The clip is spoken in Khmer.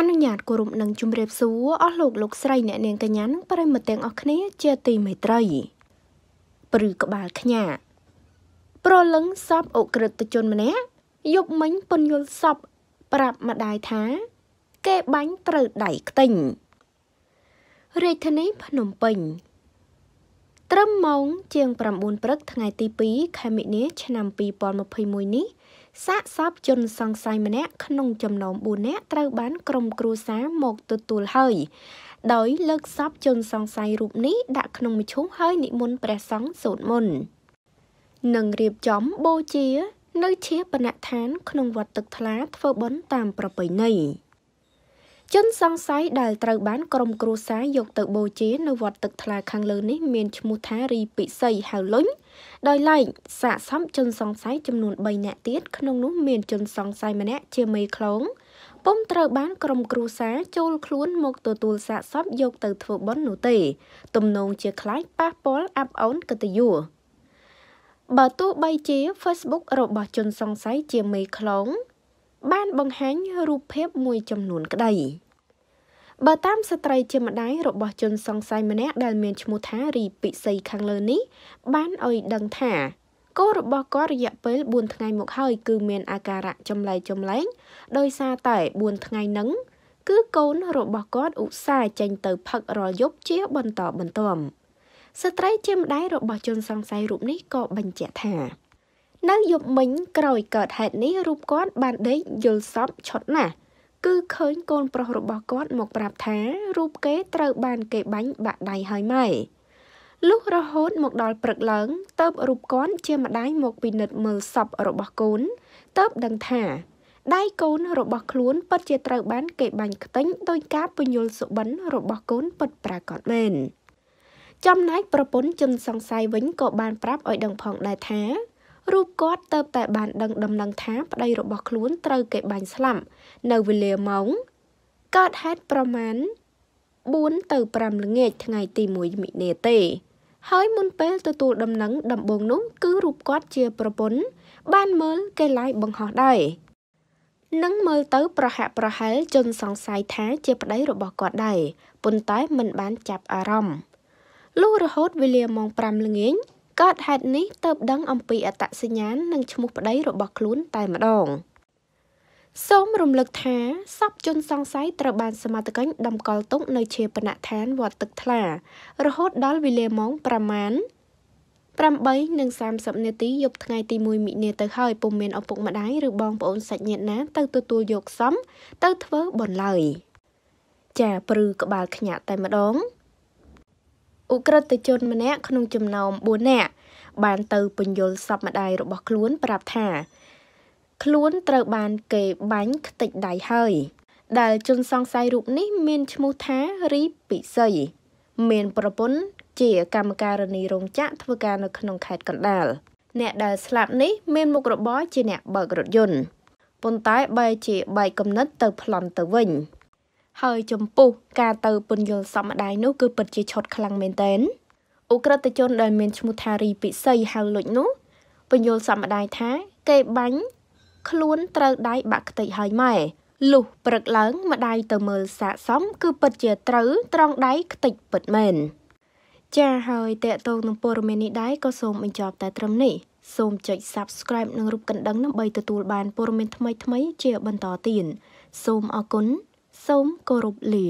អនុញ្ញាតគោរពនិងជម្រាបសួរអស់លោកលោកស្រីអ្នកនាងកញ្ញានិងប្រិមត្តទាំងអស់គ្នាជាទីមេត្រី ព្រឺក្បាលខ្ញា ប្រលឹងសពអក្រិតជនម្នាក់យប់មិញពន្យល់សពប្រាប់ម្ដាយថាគេបាញ់ត្រូវដៃខ្ទេញរាជធានីភ្នំពេញត្រឹមម៉ោងជាង9ព្រឹកថ្ងៃទី2ខែមិនិនាឆ្នាំ2021នេះសាកសពជនសង្ស័យម្នាក់ក្នុងចំណោម4នាក់ត្រូវបានក្រុមគ្រួសារមកទទួលហើយ ដោយលើកសពជនសង្ស័យរូបនេះដាក់ក្នុងមឈូសហើយនិមន្តព្រះសង្ឃសូត្រមន្តនិងរៀបចំបូជា នៅ ជាបណដ្ឋាន ក្នុងវត្តទឹកថ្លាធ្វើបុណ្យតាមប្រពៃណី។ជនសង្ស័យដែលត្រូវបានក្រុមគ្រួសារយកទៅបូជានៅវត្តទឹកថ្លាខាងលើនេះមានឈ្មោះថារីពិសីហៅលុញដោយឡែកសាកសមជនសង្ស័យចំនួន3នាក់ទៀតក្នុងនោះមានជនសង្ស័យម្នាក់ជាមេខ្លោងពុំត្រូវបានក្រុមគ្រួសារចូលខ្លួនមកទទួលសាកសពយកទៅធ្វើបុណ្យនោះទេ ទំនង ជាខ្លាចប៉ះពាល់អាប់អោនកិត្តិយសបើទោះបីជា Facebook របស់ជនសង្ស័យជាមេខ្លោងបានបង្ហាញរូបភាពមួយចំនួនក្តីបើតាមស្ត្រីជាម្ដាយរបស់ជនសង្ស័យម្នាក់ដែលមានឈ្មោះថារីពិសីខាងលើនេះ បានឲ្យដឹងថាកូនរបស់គាត់រយៈពេល4ថ្ងៃមកហើយគឺមានអាការៈចម្លែកចម្លែងដោយសារតែ4ថ្ងៃហ្នឹងគឺកូនរបស់គាត់ឧស្សាហ៍ចេញទៅផឹករយប់ជាបន្តបន្ទាប់ស្ត្រីជាម្ដាយរបស់ជនសង្ស័យរូបនេះក៏បញ្ជាក់ថានៅយប់មិញក្រោយកើតហេតុនេះរូបគាត់បានដេកយល់សប្តិឆុតណាស់គឺឃើញកូនប្រុសរបស់គាត់មកប្រាប់ថា រូបគេត្រូវបាន គេបាញ់បាក់ដៃហើយម៉ែលុះរហូតមកដល់ព្រឹកឡើងតើបរូបគាត់ជាម្ដាយមកពិនិត្យមើលសពរបស់កូនតើបដឹងថាដៃកូនរបស់ខ្លួនពិតជាត្រូវ បាន គេបាញ់ខ្ទេញដោយការពញ្ញុលសុបិនរបស់កូនពិតប្រាកដមែនចំណែកប្រពន្ធជនសង្ស័យវិញក៏បានប្រាប់ឲ្យដឹងផងដែរថារូបគាត់ទៅតែបានដឹងដំណឹងថាប្តីរបស់ខ្លួនត្រូវគេបាញ់ស្លាប់នៅវេលាម៉ោងកើតហេតុប្រមាណ4ទៅ5ល្ងាចថ្ងៃទី1មិនិទេ ហើយមុនពេលទទួលដំណឹងដំបូងនោះគឺរូបគាត់ជាប្រពន្ធបានមើលគេឡាយបង្ហោះដែរនឹងមើលទៅប្រហាក់ប្រហែលចនសង្ស័យថាជាប្តីរបស់គាត់ដែរប៉ុន្តែមិនបានចាប់អារម្មណ៍លុះរហូតវេលាម៉ោង5ល្ងាចកើតហេតុនេះទើបដឹងអំពីអត្តសញ្ញាណនិងឈ្មោះប្តីរបស់ខ្លួនតែម្ដងសូមរំលឹកថាសពជនសង្ស័យត្រូវបានសមត្ថកិច្ចតម្កល់ទុកនៅជាបណដ្ឋានវត្តទឹកថ្លារហូតដល់វេលាម៉ោងប្រមាណ8:30នាទីយប់ថ្ងៃទី1មិនិនាទៅហើយពុំមានឪពុកម្ដាយឬបងប្អូនសាច់ញាតិណាទៅទទួលយកសំទៅធ្វើបុណ្យឡើយចាព្រឺក្បាលខ្ញាក់តែម្ដងអ ுக ្រិតជនម្នាក់ក្នុងចំណោម4នាក់បានទៅពញ្ញុលសពម្ដាយរបស់ខ្លួនប្រាប់ថាខ្លួនត្រូវបានគេបាញ់ខ្ទេចដៃហើយដែលជនសង្ស័យរូបនេះមានឈ្មោះថារីពិសី មានប្រពន្ធជាកម្មការិនីរោងចក្រធ្វើការនៅក្នុងខេត្តកណ្ដាលអ្នកដែលស្លាប់នេះមានមុខរបរជាអ្នកបើករថយន្តប៉ុន្តែបែរជាបែកគំនិតទៅប្លន់ទៅវិញហើយចំពោះការទៅពន្យល់សម្ដាយនោះគឺពិតជាឆុត ខ្លាំងមែនទែនអ ுக ្រិតជនដែលមានឈ្មោះថារីពិសីហៅលុចនោះពន្យល់សម្ដាយថាគេបាញ់ខ្លួនត្រូវដៃបាក់ខ្ទេចហើយម៉ែលុះព្រឹកឡើង ម្ដាយទៅមើលសាកសមគឺពិតជាត្រូវត្រង់ដៃខ្ទេចពិតមែនចាហើយតេតងនឹងព័ត៌មាននេះដែរក៏សូមបញ្ចប់តែត្រឹមនេះសូមចុច Subscribe និងរូបកណ្ដឹងដើម្បីទទួលបានព័ត៌មានថ្មីៗជាបន្តទៀតសូមអរគុណសូមគោរពលា